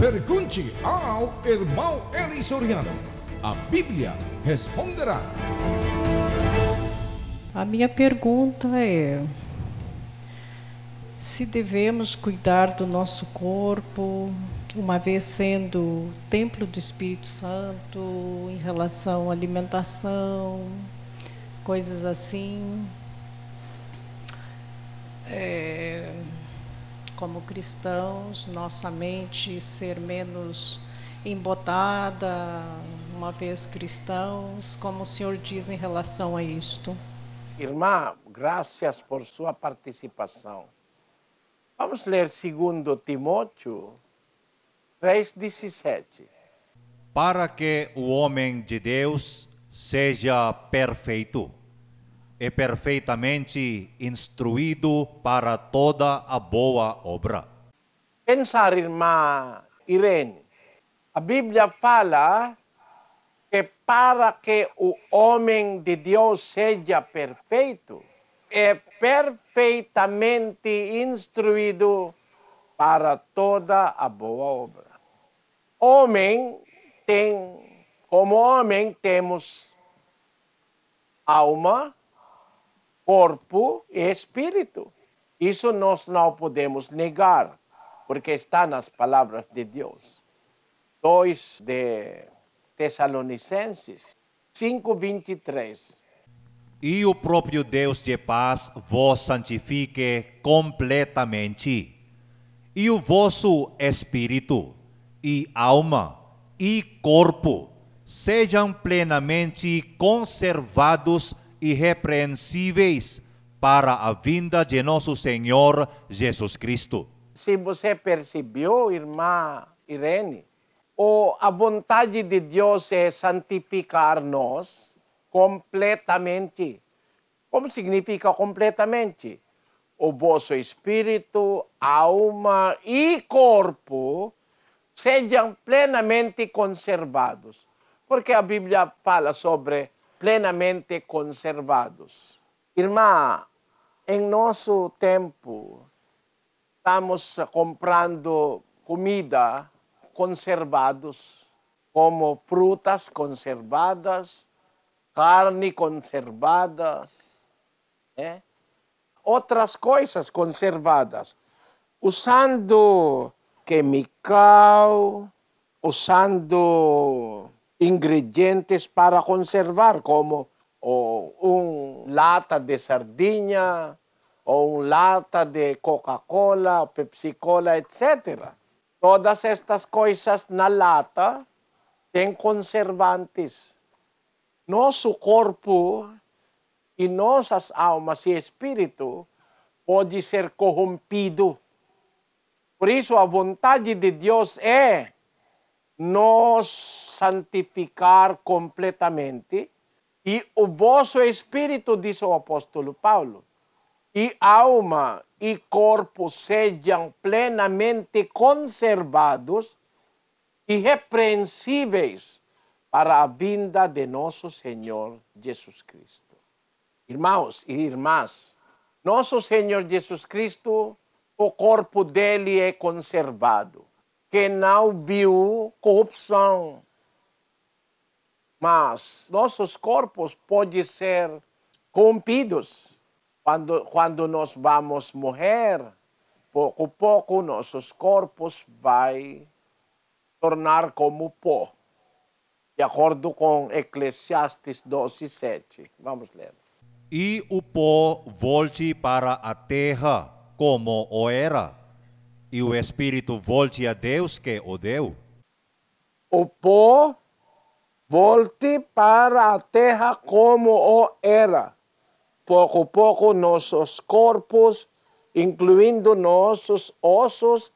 Pergunte ao irmão Eli Soriano. A Bíblia responderá. A minha pergunta é: se devemos cuidar do nosso corpo, uma vez sendo templo do Espírito Santo, em relação à alimentação, coisas assim. É, como cristãos, nossa mente ser menos embotada, uma vez cristãos, como o senhor diz em relação a isto? Irmã, graças por sua participação. Vamos ler 2 Timóteo 3,17. Para que o homem de Deus seja perfeito é perfeitamente instruído para toda a boa obra. Pensar, irmã Irene, a Bíblia fala que para que o homem de Deus seja perfeito, é perfeitamente instruído para toda a boa obra. Homem tem, como homem, temos alma, corpo e espírito. Isso nós não podemos negar, porque está nas palavras de Deus. 2 de Tessalonicenses 5:23. E o próprio Deus de paz vos santifique completamente, e o vosso espírito, e alma, e corpo sejam plenamente conservados irrepreensíveis para a vinda de nosso Senhor Jesus Cristo. Se você percebeu, irmã Irene, ou a vontade de Deus é santificar nos completamente. Como significa completamente? O vosso espírito, alma e corpo sejam plenamente conservados. Porque a Bíblia fala sobre plenamente conservados. Irmã, em nosso tempo, estamos comprando comida conservados, como frutas conservadas, carne conservadas, né? outras coisas conservadas, usando químico, usando ingredientes para conservar, como um lata de sardinha, ou um lata de Coca-Cola, Pepsi-Cola, etc. Todas estas coisas na lata têm conservantes. Nosso corpo e nossas almas e espírito pode ser corrompido. Por isso, a vontade de Deus é nos santificar completamente. E o vosso espírito, diz o apóstolo Paulo, e alma e corpo sejam plenamente conservados irrepreensíveis para a vinda de nosso Senhor Jesus Cristo. Irmãos e irmãs, nosso Senhor Jesus Cristo, o corpo dele é conservado, que não viu corrupção, mas nossos corpos podem ser corrompidos. Quando, quando nós vamos morrer, pouco a pouco nossos corpos vai tornar como pó, de acordo com Eclesiastes 12, 7. Vamos ler. E o pó volte para a terra como o era, e o Espírito volte a Deus que o deu. O pó Volte para a terra como o era. Pouco a pouco nossos corpos, incluindo nossos ossos,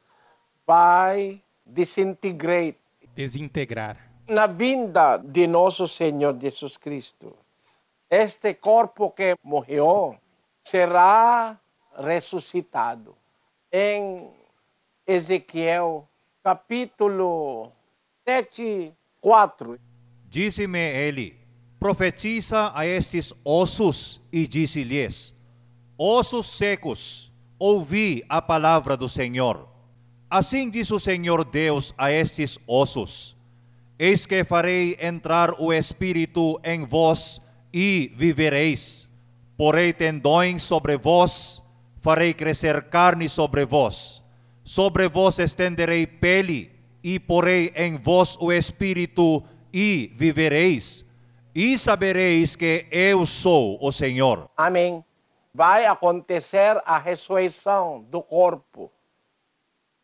vai desintegrar. Desintegrar. Na vinda de nosso Senhor Jesus Cristo, este corpo que morreu será ressuscitado. Em Ezequiel, capítulo 7, 4. Disse-me ele: Profetiza a estes ossos e disse-lhes: Ossos secos, ouvi a palavra do Senhor. Assim diz o Senhor Deus a estes ossos: Eis que farei entrar o espírito em vós e vivereis. Porei tendões sobre vós, farei crescer carne sobre vós. Sobre vós estenderei pele e porei em vós o espírito e vivereis, e sabereis que eu sou o Senhor. Amém. Vai acontecer a ressurreição do corpo.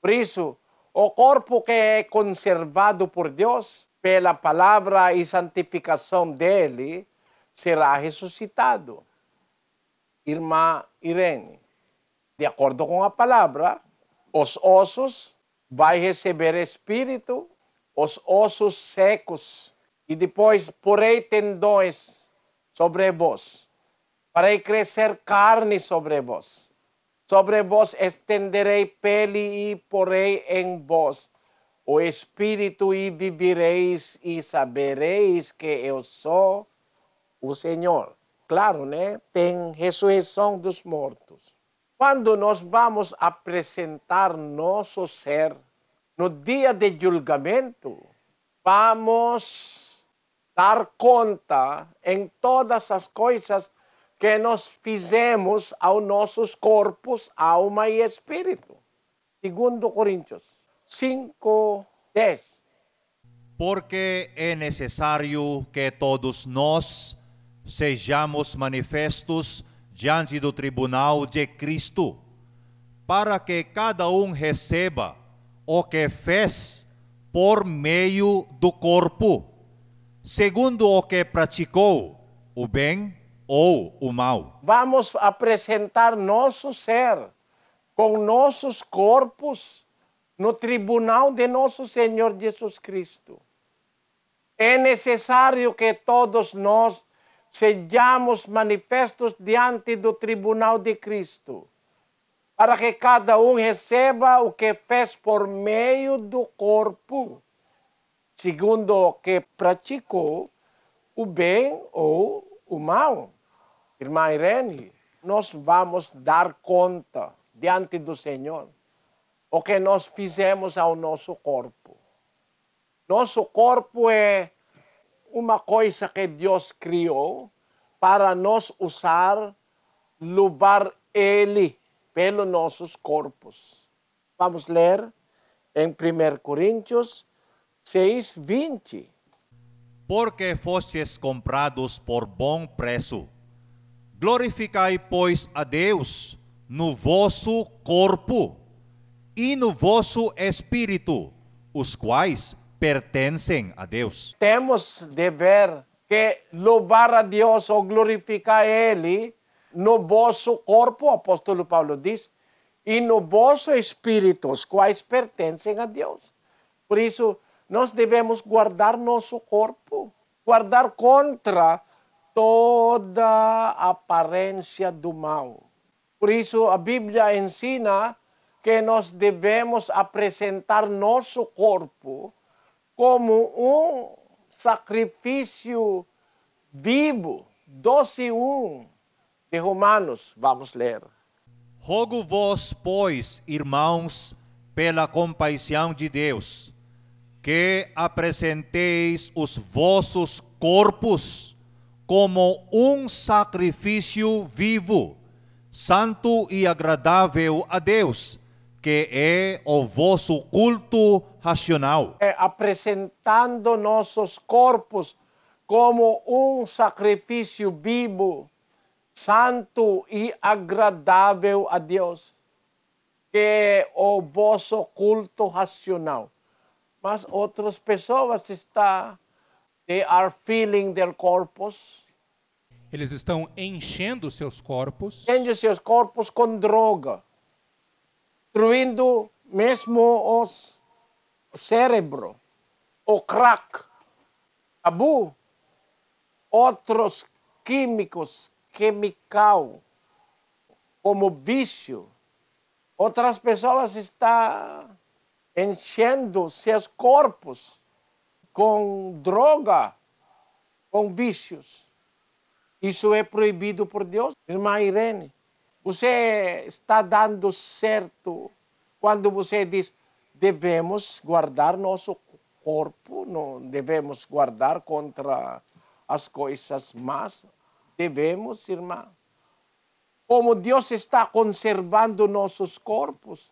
Por isso, o corpo que é conservado por Deus, pela palavra e santificação dele, será ressuscitado. Irmã Irene, de acordo com a palavra, os ossos vai receber espírito os ossos secos, e depois porei tendões sobre vós. Farei crescer carne sobre vós. Sobre vós estenderei pele e porei em vós o espírito e vivereis e sabereis que eu sou o Senhor. Claro, né? Tem ressurreição dos mortos. Quando nós vamos apresentar nosso ser no dia de julgamento, vamos dar conta em todas as coisas que nós fizemos aos nossos corpos, alma e espírito. Segundo Coríntios 5, 10. Porque é necessário que todos nós sejamos manifestos diante do tribunal de Cristo, para que cada um receba o que fez por meio do corpo, segundo o que praticou, o bem ou o mal. Vamos apresentar nosso ser com nossos corpos no tribunal de nosso Senhor Jesus Cristo. É necessário que todos nós sejamos manifestos diante do tribunal de Cristo para que cada um receba o que fez por meio do corpo, segundo o que praticou, o bem ou o mal. Irmã Irene, nós vamos dar conta diante do Senhor o que nós fizemos ao nosso corpo. Nosso corpo é uma coisa que Deus criou para nós usar, louvar Ele pelos nossos corpos. Vamos ler em 1 Coríntios 6, 20. Porque fostes comprados por bom preço, glorificai, pois, a Deus no vosso corpo e no vosso espírito, os quais pertencem a Deus. Temos dever que louvar a Deus ou glorificar Ele no vosso corpo, o apóstolo Paulo diz, e no vosso espírito, os quais pertencem a Deus. Por isso, nós devemos guardar nosso corpo, guardar contra toda aparência do mal. Por isso, a Bíblia ensina que nós devemos apresentar nosso corpo como um sacrifício vivo, doce um, de Romanos. Vamos ler. Rogo vos, pois, irmãos, pela compaixão de Deus, que apresenteis os vossos corpos como um sacrifício vivo, santo e agradável a Deus, que é o vosso culto racional. É, apresentando nossos corpos como um sacrifício vivo, santo e agradável a Deus, que é o vosso culto racional. Mas outras pessoas estão, they are filling their corpos. Eles estão enchendo seus corpos. Enchendo seus corpos com droga, destruindo mesmo os cérebro, o crack, tabu, outros químicos químico como vício, outras pessoas estão enchendo seus corpos com droga, com vícios. Isso é proibido por Deus. Irmã Irene, você está dando certo quando você diz devemos guardar nosso corpo, não devemos guardar contra as coisas más. Devemos, irmã. Como Deus está conservando nossos corpos,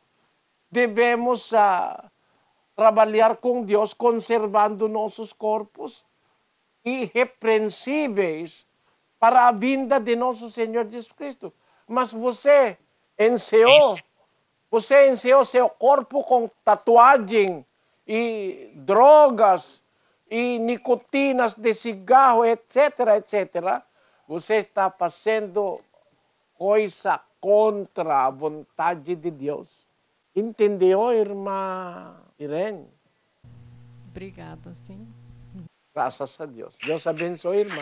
devemos uh, ah, trabalhar com Deus conservando nossos corpos irrepreensíveis para a vinda de nosso Senhor Jesus Cristo. Mas você enseou, você enseou seu corpo com tatuagem e drogas e nicotinas de cigarro, etc, etc. Você está fazendo coisa contra a vontade de Deus. Entendeu, irmã Irene? Obrigada, sim. Graças a Deus. Deus abençoe, irmã.